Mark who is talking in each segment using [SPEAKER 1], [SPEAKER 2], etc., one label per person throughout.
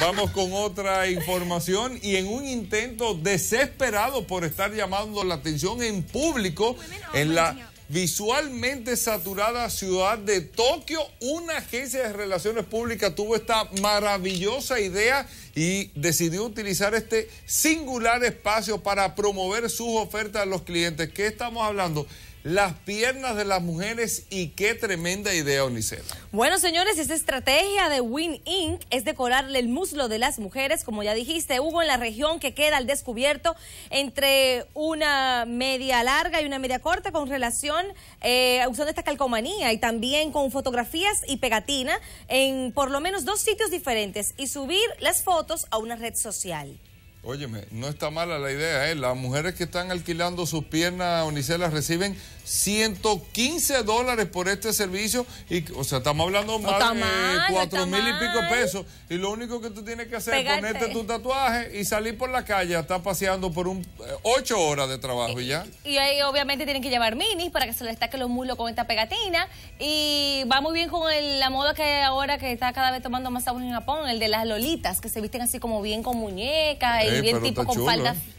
[SPEAKER 1] vamos con otra información y en un intento desesperado por estar llamando la atención en público en la visualmente saturada ciudad de Tokio, una agencia de relaciones públicas tuvo esta maravillosa idea y decidió utilizar este singular espacio para promover sus ofertas a los clientes. ¿Qué estamos hablando? las piernas de las mujeres y qué tremenda idea, Onicela.
[SPEAKER 2] Bueno, señores, esta estrategia de Win Inc. es decorarle el muslo de las mujeres, como ya dijiste, Hugo, en la región que queda al descubierto entre una media larga y una media corta con relación, eh, usando esta calcomanía y también con fotografías y pegatina en por lo menos dos sitios diferentes y subir las fotos a una red social.
[SPEAKER 1] Óyeme, no está mala la idea, ¿eh? Las mujeres que están alquilando sus piernas unicelas reciben 115 dólares por este servicio. Y, o sea, estamos hablando más de mil y pico pesos. Y lo único que tú tienes que hacer es ponerte tu tatuaje y salir por la calle. estar paseando por un 8 eh, horas de
[SPEAKER 2] trabajo y, ya. Y, ahí obviamente tienen que llevar minis para que se les destaque los muslos con esta pegatina. Y va muy bien con la moda que ahora que está cada vez tomando más aún en Japón, el de las lolitas, que se visten así como bien con muñecas y bien con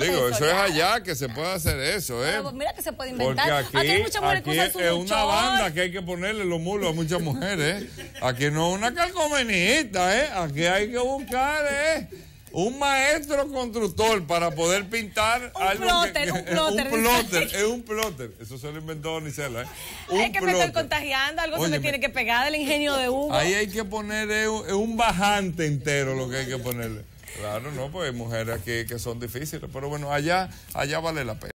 [SPEAKER 2] Digo, eso es
[SPEAKER 1] allá que se puede hacer eso, ¿eh?
[SPEAKER 2] mira que se puede inventar. aquí, es una banda
[SPEAKER 1] que hay que ponerle los mulos a muchas mujeres. ¿eh? Aquí no es una calcomenita, ¿eh? Aquí hay que buscar, ¿eh? Un maestro constructor para poder pintar un algo plotter, un plotter. un plotter, es un plotter. Eso se lo inventó Nicela, ¿eh? es que plotter. me estoy
[SPEAKER 2] contagiando, algo que se me tiene que pegar del ingenio de Hugo. Ahí
[SPEAKER 1] hay que poner es un bajante entero lo que hay que ponerle. Claro, no, pues mujeres aquí que son difíciles, pero bueno, allá, allá vale la pena.